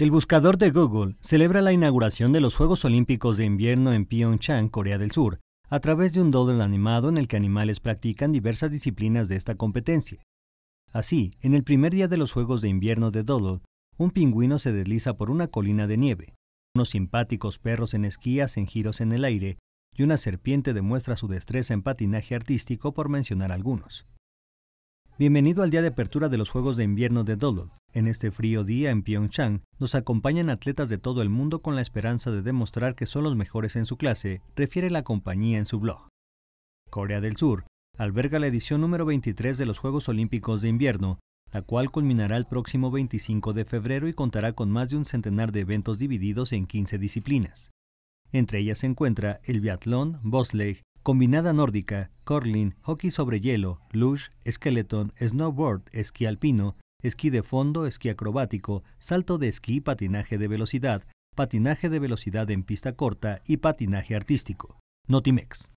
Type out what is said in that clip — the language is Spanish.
El buscador de Google celebra la inauguración de los Juegos Olímpicos de Invierno en Pyeongchang, Corea del Sur, a través de un doodle animado en el que animales practican diversas disciplinas de esta competencia. Así, en el primer día de los Juegos de Invierno de Doodle, un pingüino se desliza por una colina de nieve, unos simpáticos perros en esquí en giros en el aire y una serpiente demuestra su destreza en patinaje artístico, por mencionar algunos. Bienvenido al día de apertura de los Juegos de Invierno de Doodle, en este frío día en Pyeongchang, nos acompañan atletas de todo el mundo con la esperanza de demostrar que son los mejores en su clase, refiere la compañía en su blog. Corea del Sur alberga la edición número 23 de los Juegos Olímpicos de Invierno, la cual culminará el próximo 25 de febrero y contará con más de un centenar de eventos divididos en 15 disciplinas. Entre ellas se encuentra el biatlón, bobsleigh, combinada nórdica, curling, hockey sobre hielo, luge, skeleton, snowboard, esquí alpino, esquí de fondo, esquí acrobático, salto de esquí, patinaje de velocidad, patinaje de velocidad en pista corta y patinaje artístico. Notimex.